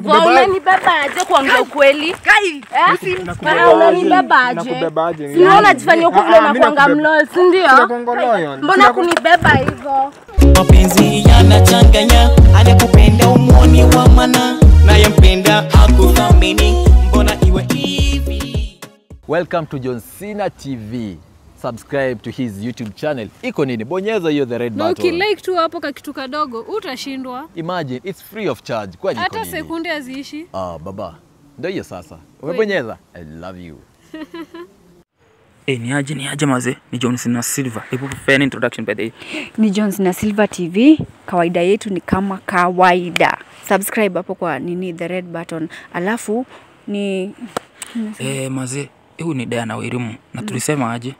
Unanibebaje kuongea ukweli? Eh? Unanibebaje? Sina yaani- unajifanyia huku vile ah, ah, unakuanga mlol, si ndio? Mbona kunibeba hivyo? Mapenzi yanachanganya, anakupenda umwoni wa mana, nayempenda hakuthamini, mbona iwe hivi? Welcome to John Cena TV subscribe to his YouTube channel. Iko nini? Bonyeza hiyo the red button. Na ukilike tu hapo kitu kadogo utashindwa. Imagine it's free of charge. Kwaje iko Hata sekunde haziishi. Ah, baba. Ndio hiyo sasa. Umebonyeza. I love you. Eh, ni aje ni aje maze? Ni Johnson na Silva. Hebu fair introduction by the Ni Johnson na Silva TV. Kawaida yetu ni kama kawaida. Subscribe hapo kwa nini the red button. Alafu ni Eh, maze, huyu ni Diana Wairimu na mm. tulisema aje?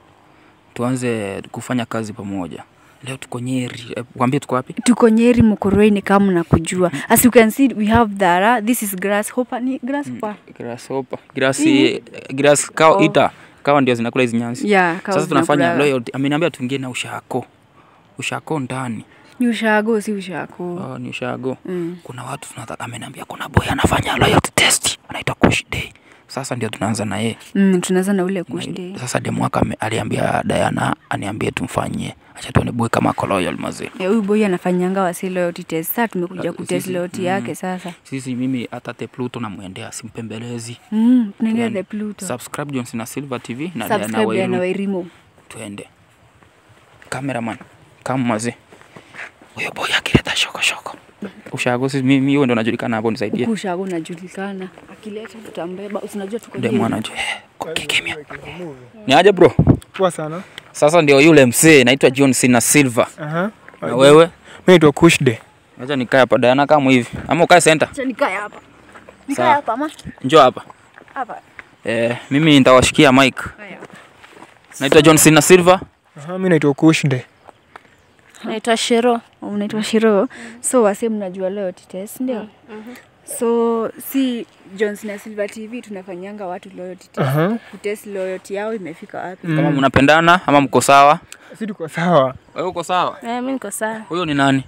tuanze kufanya kazi pamoja leo tuko Nyeri. Kwambie eh, tuko wapi? Tuko Nyeri Mukorweni, kama mnakujua. Mm-hmm. As you can see we have Dara. This is grasshopper. Ni grasshopper. Mm. Grasshopper. Grass mm. grass cow oh. eater. Kawa ndio zinakula hizo nyasi. Yeah, Sasa tunafanya loyalty. Ameniambia tuingie na ushako. Ushako ndani. Ni ushago si ushako. Oh, ah, ni ushago. Mm. Kuna watu tunataka ameniambia kuna boy anafanya loyalty test. Anaitwa Kush Day. Sasa ndio tunaanza na yeye mm, tunaanza na ule kushti. Sasa aka aliambia Diana aniambie tumfanyie, acha tuone boy kama ako loyal mazee. Eh, huyu boy anafanyanga wasi loyalty test. Sasa tumekuja uh, ku test loyalty mm, yake sasa. Sisi mimi hata the Pluto namuendea simpembelezi. Mm, tunaendea the Pluto. Subscribe Jones na Silver TV na Diana Wairimu. Subscribe Wairimu. Tuende. Cameraman, kama mazee. Huyo boy akileta shoko shoko. Ushago sisi mimi hiyo ndo najulikana hapo nisaidie. Ushago unajulikana. Akileta tutambeba. Usinajua tuko ndio mwana je. Eh, okay, kimya. Ni aje bro? Poa sana. Sasa ndio yule msee naitwa John Cena Silver. Aha. Uh -huh. Na wewe? Mimi naitwa Kushde. Acha nikae hapa Diana kama hivi. Ama ukae center. Acha nikae hapa. Nikae hapa ama? Njoo hapa. Hapa. Eh, mimi nitawashikia mic. Haya. Naitwa John Cena Silver. Aha, uh -huh. mimi naitwa Kushde naitwa Shiro. Unaitwa mm. Shiro. Mm -hmm. So wase mnajua leo Tites ndio? Mm -hmm. So si Jones na Silver TV tunafanyanga watu loyalty test. Uh -huh. Kutest loyalty yao imefika wapi? Mm. Kama mnapendana ama mko sawa? Si tuko sawa. Wewe uko sawa? Eh, mimi niko sawa. Huyo ni nani?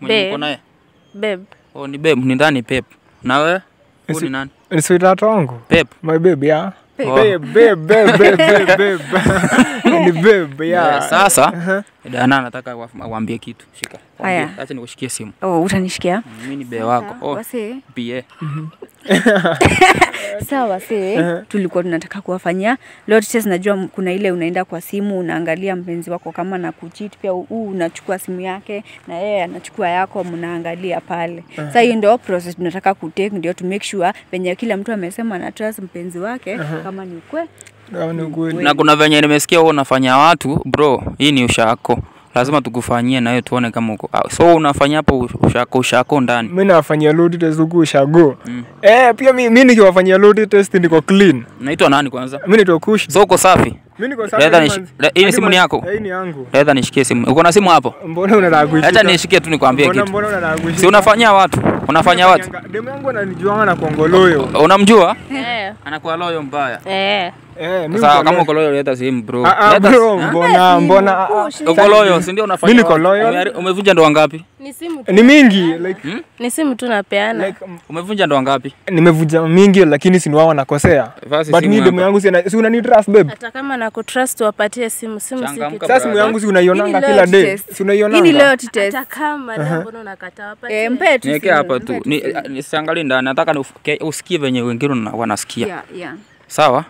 Mwenye uko naye? Babe. Oh, ni babe, ni ndani pep. Na wewe? Huyo ni nani? Ni sweetheart wangu. Pep. My babe, yeah. Oh. Babe, babe, babe, babe, babe. babe. ni babe yeah. Yeah, sasa uh -huh. Dana nataka waambie kitu. Shika. Haya. Acha nikushikie simu. Oh, utanishikia? Mm, mimi ni babe wako. Oh. Sawa uh -huh. tulikuwa tunataka kuwafanyia load Najua kuna ile unaenda kwa simu unaangalia mpenzi wako kama na kucheat, pia huu unachukua simu yake na yeye anachukua yako, mnaangalia pale. Uh -huh. Sasa hiyo ndio process tunataka kutake, ndio to make sure venye kila mtu amesema na trust mpenzi wake uh -huh. kama ni ukwe na kuna venye nimesikia huo unafanya watu bro, hii ni ushako lazima tukufanyie na nawe tuone kama uko ah, so unafanya hapo ushako ushako ndani. Mimi nawafanyia load test huko ushago. Mm. Eh, pia mimi nikiwafanyia load test niko clean. Naitwa nani kwanza? Mimi naitwa Kush. So uko safi? Hii ni simu ni yako? Hii ni yangu. Leta nishikie simu. Uko na simu hapo? Mbona unataka kuichukua? Acha nishikie tu nikwambie kitu. Mbona unataka kuichukua? Si unafanyia watu. Unafanyia watu. Demu yangu ananijua na kuongo loyo. Unamjua? Eh. Anakuwa loyo mbaya. Eh. Eh, sasa kama uko loyo leta simu bro. Ah, ah, leta. Mbona mbona ah, uko loyo si ndio unafanya? Mimi niko loyo. Umevunja ndoa ngapi? Ni mingi like hmm? Ni simu tu napeana. Like, mm, umevunja ndo ngapi? Nimevunja mingi lakini si wao wanakosea. But mimi demu yangu si si unani trust babe. Hata kama na nakutrust wapatie simu, simu si kitu. Sasa simu yangu si unaionanga kila day. Si unaiona Hii ni leo test. Hata kama uh mbona uh-huh. unakata wapatie. Eh, mpe tu. Niweke hapa tu. ni siangalie ndani, nataka usikie venye wengine wanasikia. Yeah, yeah. Sawa?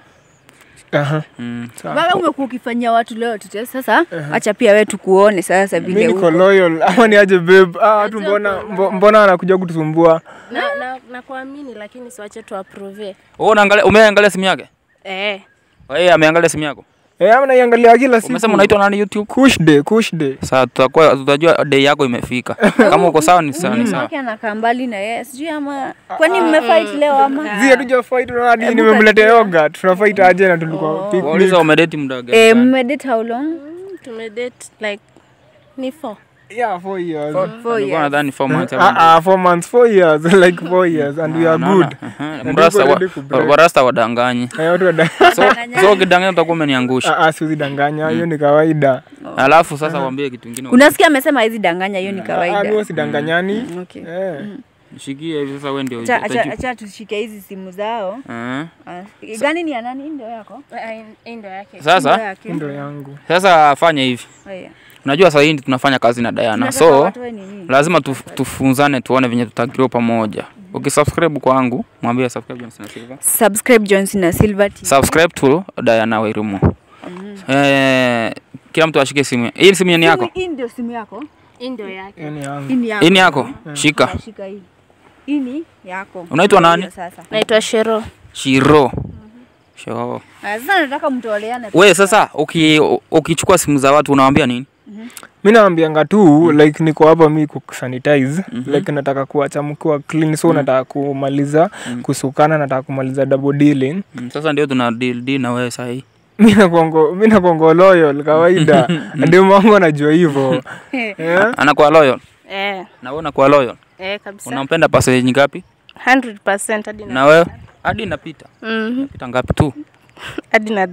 Aha. Mm. Baba umekuwa ukifanyia watu leo tete. Sasa Aha. acha pia wewe tukuone sasa vile Mimi niko loyal. Ama ni aje babe? Ah, watu mbona mbona wanakuja kutusumbua? Na na nakuamini lakini siwache tu approve. Wewe unaangalia umeangalia simu yake? Eh. Wewe ameangalia simu yako? Eh, ama naiangalia kila siku. Umesema unaitwa nani YouTube? Kush Day, Kush Day. Sasa tutakuwa tutajua day yako imefika. Kama uko sawa ni mm. sawa, ni sawa. Yake anakaa mbali na yeye. Sijui ama kwani mmefight ah, ah. leo ama? Zia tuja fight na hadi nimemletea yoga. Tunafight aje na tulikuwa oh. Wauliza umedate muda eh, gani? Eh, mmedate how long? Mm, Tumedate like ni 4 yeah four years four, four years four months uh, uh, four months four years like four years and we are good warasta uh-huh. wadanganye eh, so ukidanganya utakuwa umeniangusha ah, hiyo mm. ni kawaida alafu sasa uh-huh. wambie kitu unasikia amesema hizi danganya hiyo ni mm. kawaida sidanganyani mm. eh. shikia hivi sasa wewe ndio acha tushike hizi simu zao uh-huh. gani ni ya nani ndio yako eh, ndio yake sasa ndio yangu sasa afanye hivi oh, yeah unajua sasa hivi tunafanya kazi na Diana, so lazima tuf, tufunzane, tuone venye tutagrow pamoja. Mm-hmm. Ukisubscribe kwangu mwambie subscribe Johnson Silver subscribe Johnson Silver TV, subscribe to Diana Wairumu. Mm-hmm. Eh, kila mtu ashike simu. Hii simu ni yako? Hii ndio simu yako? Hii ndio yake. Hii ni yako? Mm. Shika. Ah, shika hii. Hii ni yako. Unaitwa nani? Naitwa Shiro. Shiro. Mm-hmm. Shiro. Ah, sasa nataka mtoleane. Wewe sasa ukichukua simu za watu unawaambia nini? mm-hmm. mi naambianga tu mm like niko hapa mi kusanitize mm-hmm. like nataka kuacha mkiwa clean so mm nataka kumaliza mm kusukana nataka kumaliza double dealing mm sasa ndio tuna deal, deal na wewe sahii mi nakongo loyal kawaida mm. ndio mangu anajua hivo yeah. anakuwa loyal yeah. na we unakuwa loyal yeah, unampenda pasenji ngapi na wewe hadi inapita mm-hmm. napita ngapi tu adina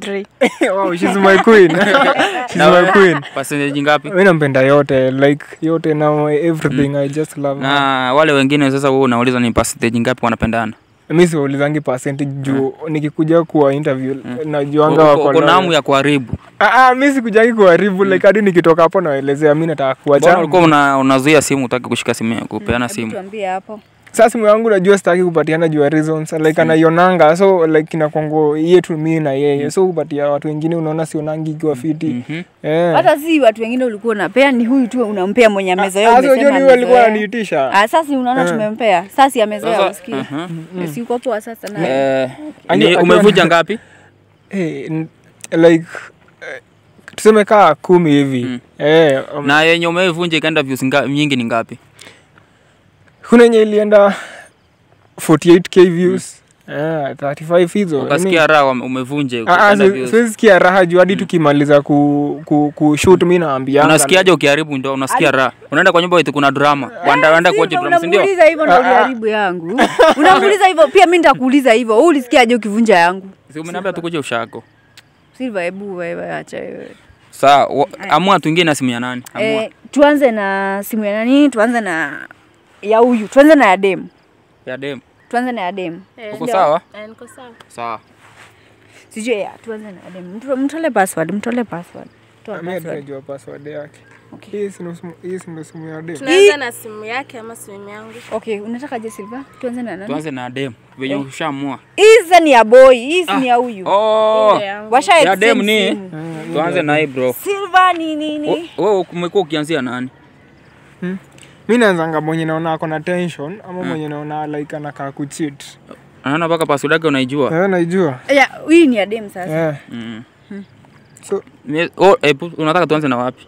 nampenda yote like yote na everything mm. i just love na wale wengine sasa wewe unauliza ni percentage ngapi wanapendana mi siwaulizangi percentage juu mm. nikikuja kuwa interview hmm. najuanga wakonamu ya kuharibu ah, ah, mi sikujangi kuharibu hmm. like hadi nikitoka hapo nawaelezea mi nataka kuwacha unazuia simu utaki kushika simu kupeana simu hapo sasa simu yangu najua sitaki kupatiana juu ya reasons like si. anaionanga so like na Kongo yetu mii na yeye mm. so kupatia watu wengine unaona sionangi ikiwa fiti mm-hmm. eh hata si watu wengine ulikuwa unapea ni huyu tu unampea mwenye ah, meza yao ah, alikuwa ananiitisha ah, eh. sasa unaona tumempea sasa ya meza yao huh si uko poa sasa na eh, umevuja ngapi eh like eh, tuseme kaa kumi hivi mm. eh, um, na yenye umevunja ikaenda views nyingi ni ngapi kuna yenye ilienda 48k views mm. yeah, 35 hizo ukasikia yaani raha umevunja ah, ah, siwezi sikia raha juu hadi mm. tukimaliza ku, ku, ku shoot mi naambia unasikiaje ukiharibu ndo unasikia raha unaenda kwa nyumba wetu kuna drama eh, wanaenda kuoja drama si ndio unamuuliza hivyo na ah, uliharibu yangu Unauliza hivyo pia mimi nitakuuliza hivyo wewe ulisikiaje ukivunja yangu si umeniambia tukuje ushako silva hebu wewe acha wewe sawa eh. amua tuingie na simu ya nani amua eh, tuanze na simu ya nani tuanze na ya huyu, tuanze na ya dem. Ya dem. Tuanze na ya dem. Eh, Uko sawa? Eh, niko sawa. Sawa. Sijui ya, tuanze na ya dem. Mtole password, mtole password. Toa password. Mimi najua password yake. Hii ndio simu ya dem. Tunaanza na simu yake ama simu yangu? Okay, unataka je Silva? Tuanze na nani? Tuanze na dem. Venye eh. ushamua. Hizi ni ya boy, hizi ah. ni ya huyu. Oh. Washa ya dem ni. Eh, tuanze na hii bro. Silva ni nini? Wewe umekuwa ukianzia nani? Hmm? mi naanzanga mwenye naona ako na tension ama hmm. mwenye naona like anakaa kuchit anaona mpaka yake unaijua eh naijua ya hii ni adem sasa yeah. mm. hmm. so, oh, eh, unataka tuanze na wapi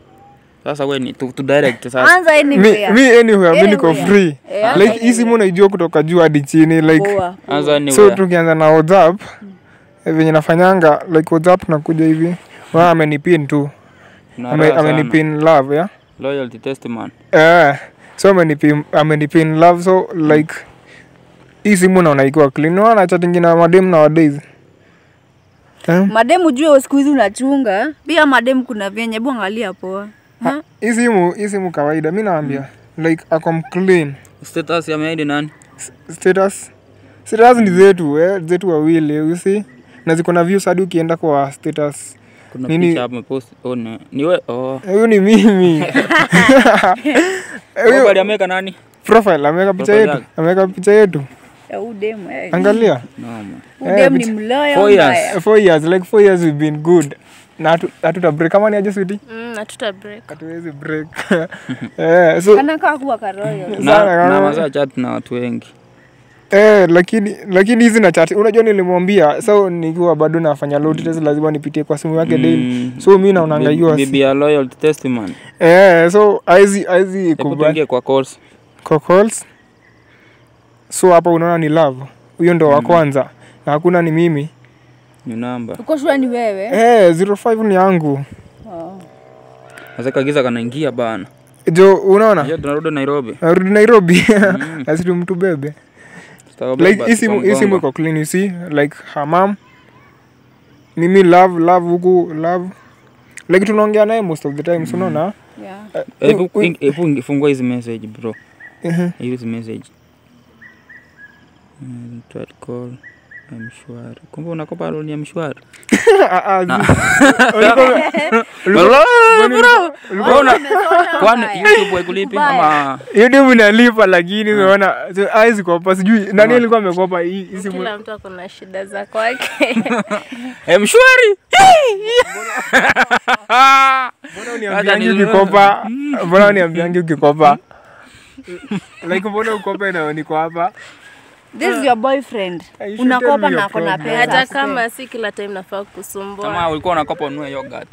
sasa wewe ni tu, tu direct sasa. Anza anywhere. Mi, eh, mi anywhere, mimi niko free. Yeah, like hii simu naijua kutoka juu hadi chini like. Uwa. Anza anywhere. So tukianza na WhatsApp mm. Eh, venye nafanyanga like WhatsApp nakuja hivi. Wa amenipin tu. Ame, amenipin love ya. Yeah? Loyalty testament. Eh. Yeah so amenipin love so like hii simu naona ikiwa clean naona na madem na wadays eh? madem ujue siku hizi unachunga pia madem kuna vyenye bu angalia poa hii simu hii simu kawaida mi naambia mm. like akom clean status ya maidi nani status status ni zetu eh? zetu wawili usi na ziko na views hadi ukienda kwa status kuna mimi... picha hapo umepost. Oh, ni, ni we. Oh. Eh, huyu ni mimi. Eh, huyu ameweka nani? Profile ameweka picha yetu. Ameweka picha yetu. Udem, eh. Angalia. No, Udem ni mloya. 4 years. 4 years like 4 years we've been good na hatuta break kama ni aje switi mm, hatuta break hatuwezi break yeah, so, kana kaa kuwa karoyo sana kama za chat na watu wengi Eh, lakini lakini hizi na chat unajua nilimwambia so nikiwa bado nafanya load mm. test lazima nipitie kwa simu yake mm. daily so mimi na naonanga hiyo bibi ya loyal testimony eh so aizi aizi kubali kwa calls kwa calls so hapa unaona ni love huyo ndo wa mm. kwanza na hakuna ni mimi ni namba uko sure ni wewe eh 05 ni yangu wow. sasa kagiza kanaingia bana jo unaona Ndio tunarudi Nairobi narudi Nairobi mm. lazima tumtubebe like hii simu iko clean you see like her mom mimi love love huku love like tunaongea naye most of the time mm. unaona yeah. Eh, eh, fungua hizi message bro mhm. hizi message mm, call mshwari kumbe unakopa loan ya mshwari youtube inalipa lakini ah. umeona awezi ah, kopa sijui nani ah. alikuwa amekopa kila mtu shida za kwake eh, mshwari mbona uniambiangi ukikopa mbona uniambiangi ukikopa like mbona ukopa naoniko hapa This is uh, your boyfriend. Unakopa na ako na pesa. Hata kama si kila time nafaa kusumbua. Kama ulikuwa unakopa unue yogurt.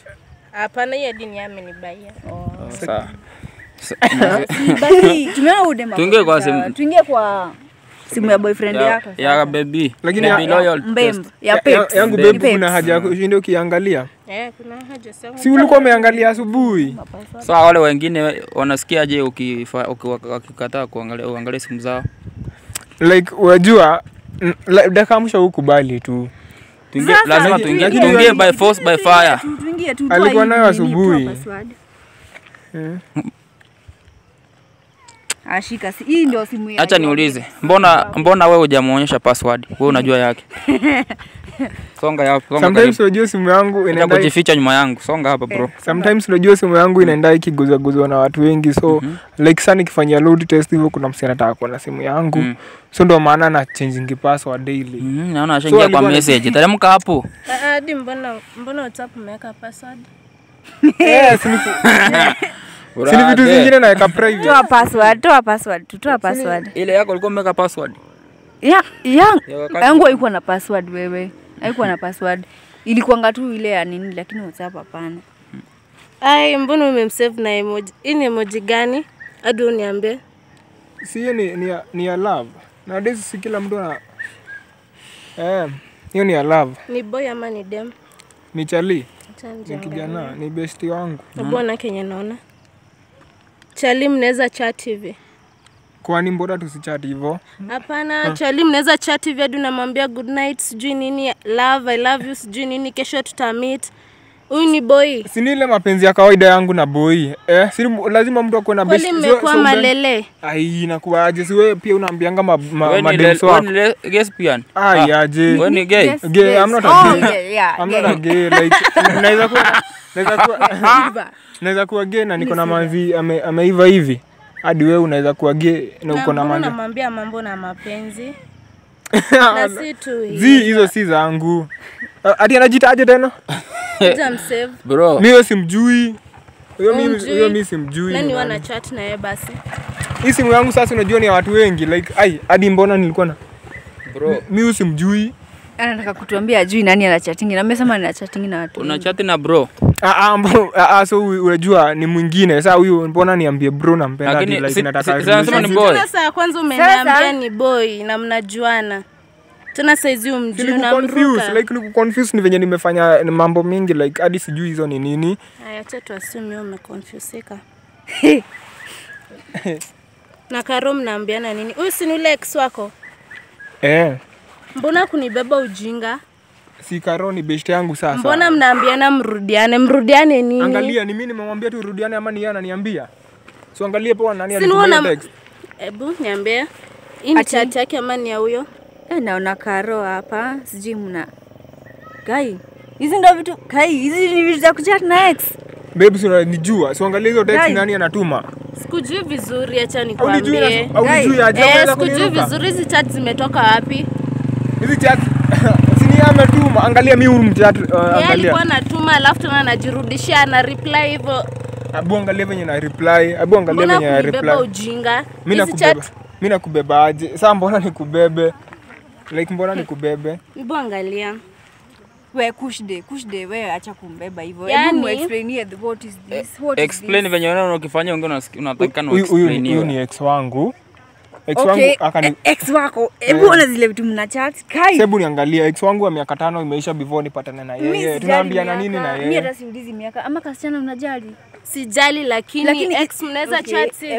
Hapana, hiyo dini yame ni baya. Oh. oh Sawa. Tuingie kwa simu. Tuingie kwa simu ya boyfriend yako. Ya baby. Lakini baby loyal. Mbem. Ya pet. Yangu baby kuna haja yako. ya ndio ukiangalia. Eh, kuna haja sana. Si ulikuwa umeangalia asubuhi. Sawa, wale wengine wanasikiaje ukikataa kuangalia uangalie simu zao? like unajua dakika msha hukubali tu Tuingie, lazima tuingie tuingie by force by fire. Alikuwa nayo asubuhi ashika si, hii ndio simu yake. Acha niulize, mbona mbona wewe hujamuonyesha password? Wewe unajua yake. songa hapo, songa. Sometimes unajua simu yangu inaenda kujificha nyuma yangu. Songa hapa bro. Eh, sometimes unajua simu yangu inaenda ikiguza guzwa na watu wengi, so mhm. like sana nikifanya load test hivyo, kuna msichana anataka kuona simu yangu mm. so ndio maana na changing password daily. Mm, naona ashaingia kwa message. Teremka hapo. Ah, ah, hadi mbona mbona WhatsApp umeweka password? yes, Sini vitu zingine naweka private. Toa password, toa password, toa password. Ile yako ulikuwa umeweka password. Ya, ya. Yangu haikuwa na password wewe. Haikuwa na password. Ilikuanga tu ile ya nini lakini WhatsApp hapana. Ai, mbona umemsave na emoji? Hii ni emoji gani? Hadi uniambie. Si hiyo ni, ni, ni ya love. Na this si kila mtu ana eh, hiyo ni ya love. Ni boy ama ni dem? Ni chali. Ni kijana, ni besti wangu. Mbona Kenya naona? Chali mnaweza chat hivi. Kwani mbona tusichat hivyo? Hapana, Chali mnaweza chat hivi hadi unamwambia good night, sijui nini, love, I love you, sijui nini, kesho tutamit Huyu ni boy. Si ni ile mapenzi ya kawaida yangu na boy. Eh, si lazima mtu akuwe na best. friend. Kwani mmekuwa malele? Ai, inakuaje? Si wewe pia unaambianga ma, ma, mademso wako. Wewe ni pia? Ai, ah, aje. Wewe ni gay? Yes, gay. Yes. I'm not a oh, gay. Oh, yeah, yeah, I'm gay. not a gay like naweza kuwa naweza kuwa naweza kuwa gay na niko na mavi ameiva hivi. Hadi wewe unaweza kuwa gay na uko na mavi. Namwambia mambo na mapenzi. Ah, hizo si zangu ah, Ati anajitaje tena mi hiyo simjui hiyo mi simjui hii simu yangu sasa unajua ni ya watu wengi like ai hadi mbona nilikuwa na mi simjui anataka kutuambia ajui nani ana chatting na amesema ana chatting na watu. Una chat na bro? Ah ah bro, ah, ah so unajua ni mwingine. Sasa huyu mbona niambie bro nampenda hadi like nataka. Sasa nasema ni boy. Sasa kwanza umeniambia ni boy na mnajuana tena saizi umjui mruka. Like niko confused ni venye nimefanya mambo mingi like hadi sijui hizo ni nini. Haya, acha tu assume umeconfuseka. na Karo mnaambiana nini? Huyu si ni ule ex wako? Eh. Yeah. Mbona kunibeba ujinga? Si Karo ni best yangu sasa. Mbona mnaambiana mrudiane? Mrudiane nini? Angalia, ni mimi nimemwambia tu rudiane ama ni yeye ananiambia? So angalia poa nani alikutumia text. Ebu niambie. Hii ni chat yake ama ni ya huyo? Eh, naona Karo hapa. Sijui mna Kai. Hizi ndio vitu Kai, hizi ni vitu za kuchat na ex. Babe, si unanijua. So angalia hizo text nani anatuma. Sikujui vizuri, acha nikwambie. Au Unijui aje? Unaweza eh, kuniruka. Sikujui vizuri hizi chat zimetoka wapi? hizi chat sini ametuma, angalia mimi huyu mchat uh, angalia. Yeye alikuwa anatuma alafu tena anajirudishia na reply hivyo. Abu angalia venye na reply, abu angalia venye na reply. Mbona ujinga? Mimi nakubeba. Mimi nakubeba aje? Sasa mbona nikubebe? Like mbona nikubebe? Mbu angalia. We kush day, kush day we acha kumbeba hivyo. Yaani explain here what is this? What is this? Explain venye unaona ukifanya unataka no explain. Huyu ni ex wangu ex wangu akani... ex wako hebu eh. ona zile vitu mna chat kai ex wangu wa miaka tano imeisha before nipatane na yeye tunaambiana nini na yeye mimi hata siulizi miaka ama kasichana unajali sijali lakini, lakini ex mnaweza okay. chat hivi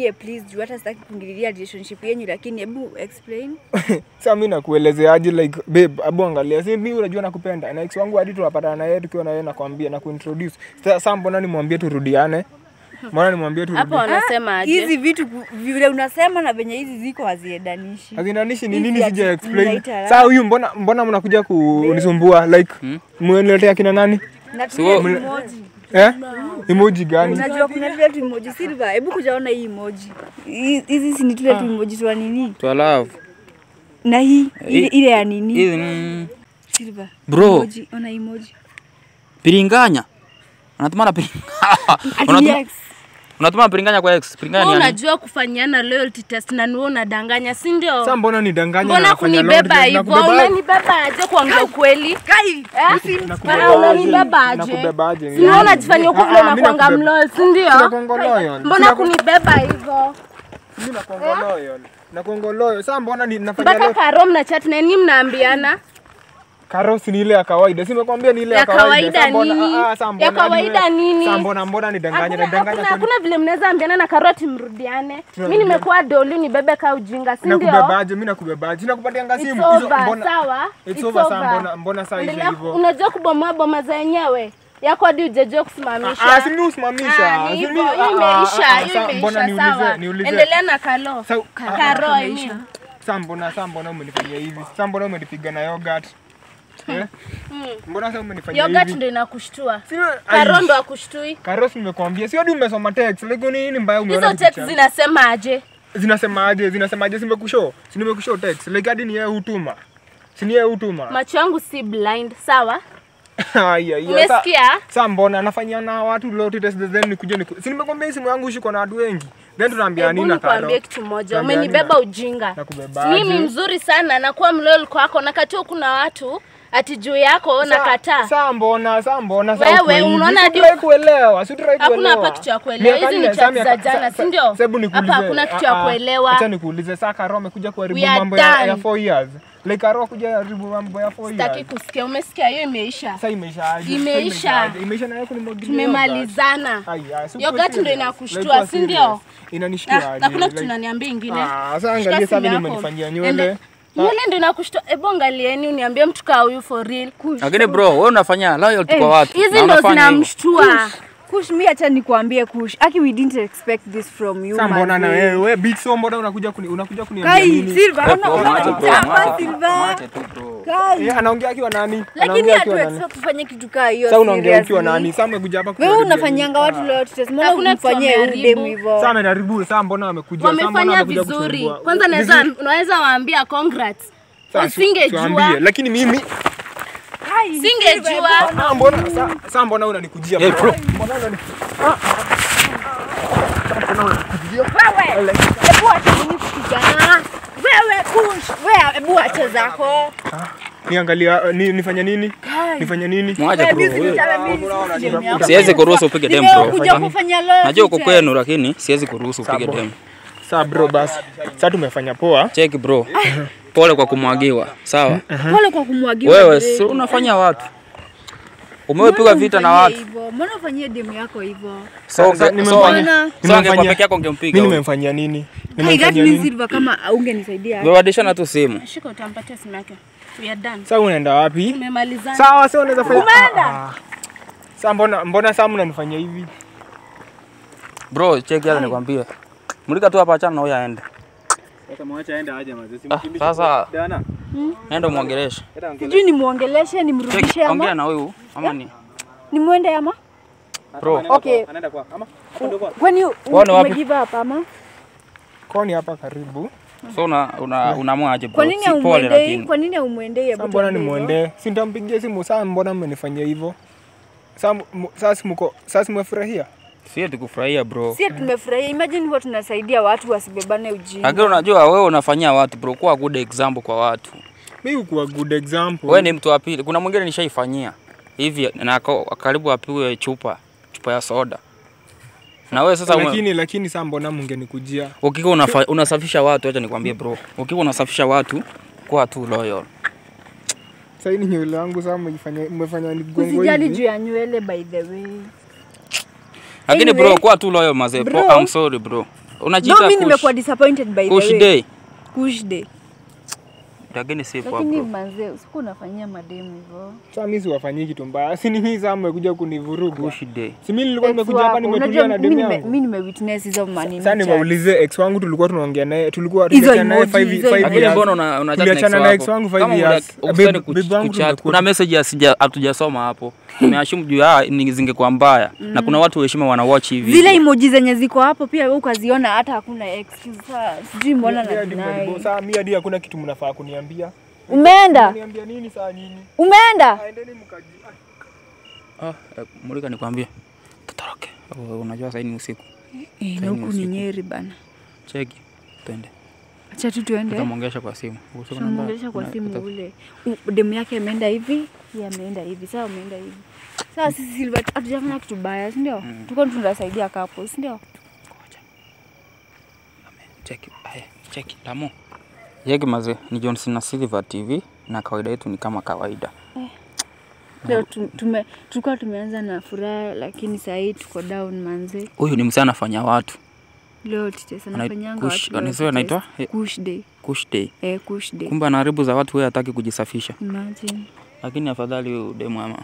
hebu please juu hata sitaki relationship yenu lakini hebu explain sasa mimi nakuelezeaje like babe hebu angalia si mimi unajua nakupenda na ex wangu hadi tunapatana na yeye tukiwa na yeye nakwambia na kuintroduce sasa mbona nimwambie turudiane mbona nimwambie tu hapo wanasema ah, aje? Hizi vitu vile unasema na venye hizi ziko haziendanishi. Haziendanishi ni nini? Sija explain. Sasa huyu mbona mbona mnakuja kunisumbua like mmeniletea kina nani? So, eh? Emoji gani? Unajua kuna vile tu emoji silver. Hebu kujaona hii emoji. Hizi si ni tu ah. emoji tu nini? Tu love. Na hii ile ya nini? ni Silver. Bro. Emoji, ona emoji. Piringanya unatuma na unatuma unatuma piringanya kwa ex piringanya ni unajua kufanyana loyalty test na wewe unadanganya si ndio sasa mbona ni danganya na kufanya nidanganya mbona kunibeba hivyo unanibeba aje kuongea ukweli kai eh? usinibeba ah, unanibeba aje aje? si ndio unajifanya huko ah, vile na kuanga mloyo si ndio mbona kunibeba hivyo mimi nakongoloyo nakongoloyo sasa mbona ni nafanya ninafanya mpaka karom na chat na nini mnaambiana Karosi ni ile ya kawaida. Si nimekwambia ni ile ya kawaida. Ya kawaida nini? Ah, ah, sambona mbona? ni danganya na danganya. mbona Hakuna vile mnaweza ambiana na karoti mrudiane. Mimi nimekuwa doli ni bebe ka ujinga, si ndio? Nakubebaje? Mimi nakubebaje? Nakupatia ngasimu hizo mbona? Sawa. It's over sawa. Mbona mbona sasa hivyo? Unajua kubomoa boma za zenyewe yako hadi ujajua kusimamisha. Ah, ah, si mimi usimamisha. Hiyo imeisha, hiyo imeisha. sawa. Endelea na kalo. Karoi. Sasa Sambona, sambona mbona umenifanyia hivi? Sambona mbona umenipiga na yogurt? Eh? Hmm. Mbona sasa umenifanyia hivi? Yogurt ndio inakushtua. Karo ndo akushtui. Karo nimekwambia. Sio hadi umesoma text. Lego ni nini mbaya umeona? Hizo text zinasema aje? Zinasema aje? Zinasema aje? Simekusho. Si nimekushow text. Lego hadi ni yeye hutuma. Si ni yeye hutuma. Macho yangu si blind, sawa? Umesikia? Sasa mbona anafanyia na watu lot test the then nikuje niku. Si nimekwambia simu yangu ushiko na watu wengi. Then tunaambia nini na Karo? Nikuambia kitu moja, umenibeba ujinga. Mimi mzuri sana, na nakuwa mloyal kwako na katia kuna watu ati juu yako nakataa. sa mbona, sa mbona, sa wewe unaona ndio kuelewa, si try kuelewa. Hakuna kitu ya kuelewa. Hizi ni chati za jana, si ndio? Hebu nikuulize. Hapa hakuna kitu ya ah, ah, kuelewa. Acha nikuulize, saa Karo amekuja kuharibu mambo ya, ya 4 years. Like Karo kuja kuharibu mambo ya 4 years. Sitaki kusikia, umesikia hiyo imeisha. Sasa imeisha Imeisha. Imeisha na yako ni mwagilia. Tumemalizana. Hiyo gati ndio inakushtua, si ndio? Inanishikia. Ah, hakuna kitu unaniambia ingine. Ah, sasa angalia sasa nimefanyia nimenifanyia nywele. Yule ah. ndio nakushtua. Hebu angalieni uniambie mtu kaa huyu for real. Lakini bro, wewe unafanya loyalty kwa eh, watu. Hizi ndio zinamshtua. Kush, mi acha nikwambie Kush. Aki we didn't expect this from you. Sasa mbona na wewe wewe big so mbona unakuja kuni unakuja kuniambia Kai Silva, unaona Silva. Kai. Yeye eh, anaongea akiwa nani? Lakini hatu expect kufanya kitu kaa hiyo. Sasa unaongea ukiwa nani? Sasa umekuja hapa kwa. Wewe unafanyanga watu leo test. Mbona unifanyie dem hivyo? Sasa ameharibu, sasa mbona amekuja? Wamefanya vizuri. Kwanza naweza unaweza waambia congrats. Usingejua. Lakini mimi Singejua. Sasa ah, mbona sasa mbona unanikujia? Hey bro. unanikujia? Wewe. Hebu acha kijana. Wewe push. Wewe hebu acha zako. Niangalia eh, ni, nifanya nini? Nifanya nini? Mwaje bro. Siwezi kuruhusu upige dem bro. Najua uko kwenu lakini siwezi kuruhusu upige dem. Sasa bro basi. Sasa tumefanya poa. Check bro. pole kwa kumwagiwa, sawa? Pole kwa kumwagiwa. Wewe si unafanya watu umewepiga vita na watu. Mbona ufanyie demu yako hivyo? So, so, nimemfanyia so, ungekuwa peke yako ungempiga. Mimi nimemfanyia nini? Nimemfanyia nini? Silva, kama ungenisaidia. na tu simu. Shika, utampatia simu yake. We are done. Sasa unaenda wapi? Tumemalizana. Sawa, sasa unaweza fanya. Umeenda. Ah, ah. Sasa mbona mbona sasa mnanifanyia hivi? Bro, cheki hapa nikwambie. Mulika tu hapa achana na huyo aende. Sasa Nenda ah, muongeleshe. Sijui ni muongeleshe ni mrudishe ama. Ongea na huyu ama ni? Ni muende ama? Bro. Okay. Anaenda kwa ama? Hapo ndio kwa. Kwani wapi? Give up ama? Kwani hapa karibu. So una una aje bro? Kwa nini umwendei? Kwa nini umwendei? Hebu mbona nimwendee? Si ndampigia simu saa mbona mmenifanyia hivyo? Sasa sasa mko sasa mmefurahia? Sisi tukufurahia bro. Sisi tumefurahia. Imagine huwa tunasaidia watu wasibebane ujinga. Lakini unajua wewe unafanyia watu bro, kuwa good example kwa watu. Mimi kuwa good example. Wewe ni mtu wa pili. Kuna mwingine nishaifanyia hivi na karibu apiwe chupa chupa ya soda na wewe sasa lakini, ume... lakini sasa mbona mngenikujia Ukiko unafa... unasafisha watu, acha nikwambie bro, Ukiko unasafisha watu kwa tu loyal. Sasa hii nywele yangu sasa mmefanya mmefanya nigongo hivi. Sijali juu ya nywele by the way. Lakini bro, kwa tu loyo mazee bro. I'm sorry bro. Unajiita kush. No, mimi nimekuwa disappointed by the way. Kush Day. Kush day. Lakini si poa bro. Lakini mazee, usiku unafanyia mademu hivyo. Sasa mimi siwafanyii kitu mbaya. Si ni hizo amekuja kunivuruga. Kush day. Si mimi nilikuwa nimekuja hapa nimetulia na demu yangu. Mimi nime witness hizo mani. Sasa nimeulize ex wangu tulikuwa tunaongea naye, tulikuwa tuliachana naye 5 5. years. Lakini mbona una unachat na ex na ex wangu 5 years. Kama Babe wangu kuna message hatujasoma hapo umeashumu juu ya zingekuwa mbaya mm. na kuna watu heshima wana watch hivi zile emoji zenye ziko hapo pia wewe ukaziona hata hakuna excuse sijui mbona na sasa mimi hadi hakuna kitu mnafaa kuniambia umeenda niambia nini saa nini umeenda aendeni mkaji ah eh, mulika nikwambie tutoroke unajua sasa ni usiku eh, eh na huko ni nyeri bana cheki twende chatu tu tuende. Tutamwongelesha kwa simu. Tutamwongelesha kwa simu ule. Demu yake ameenda hivi, yeye ameenda hivi. Sawa, ameenda hivi. Sawa, sisi Silver hatujafanya kitu baya, si ndio? Mm. Tuko tunasaidia kapo, si ndio? Cheki, haya, cheki, tamu. Yegi maze, ni John na Silver TV na kawaida yetu ni kama kawaida. Eh. Leo tume tulikuwa tumeanza na furaha lakini hii tuko down manze. Huyu ni msana fanya watu anaitwa kumbe anaharibu za watu, wewe hataki kujisafisha. Imagine. Lakini afadhali huyu dem ama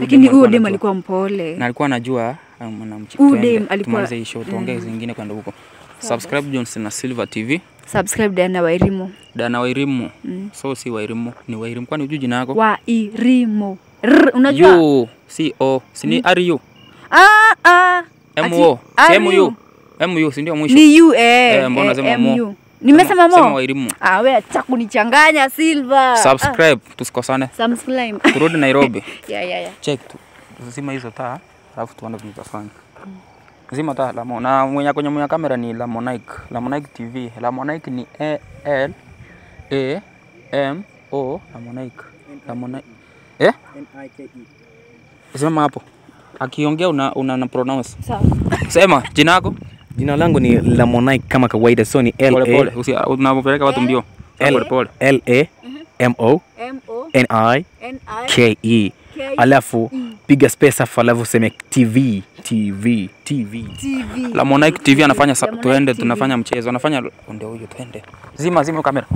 lakini huyu dem alikuwa mpole na alikuwa anajua ah, mnamchitumalize alikuwa... hii show tuongee mm. zingine kwenda huko. Subscribe Jones na Silver TV. Subscribe Diana Wairimu. Diana Wairimu. Mm. So si Wairimu, ni Wairimu. Kwani unajua jina yako? Wairimu. Unajua? U, si O, si ni mm. R U. Ah ah. M O, M U. MU si ndio mwisho? Ni U eh, eh. Eh, mbona unasema MU? Nimesema mo. Sema Wairimu. Ah, wewe acha kunichanganya Silva. Subscribe ah. tusikosane. Subscribe. Turudi Nairobi. yeah, yeah, yeah. Check tu. Zima hizo taa, alafu tuone tunachofanya. Mm. Zima taa la na mwenye kwenye mwenye kamera ni Lamonike. Lamonike TV. Lamonike ni A L A M O Lamonike. Lamonike. Eh? N I K E. Sema hapo. Akiongea una, una pronounce. Sawa. Sema jina lako. Jina langu ni Lamonai kama kawaida, so ni L A unapopeleka watu mbio L A M O N I e? K E alafu mm. piga space afu alafu seme TV TV TV Lamonai TV anafanya tuende, tunafanya mchezo, anafanya ndio huyo, tuende zima zima kamera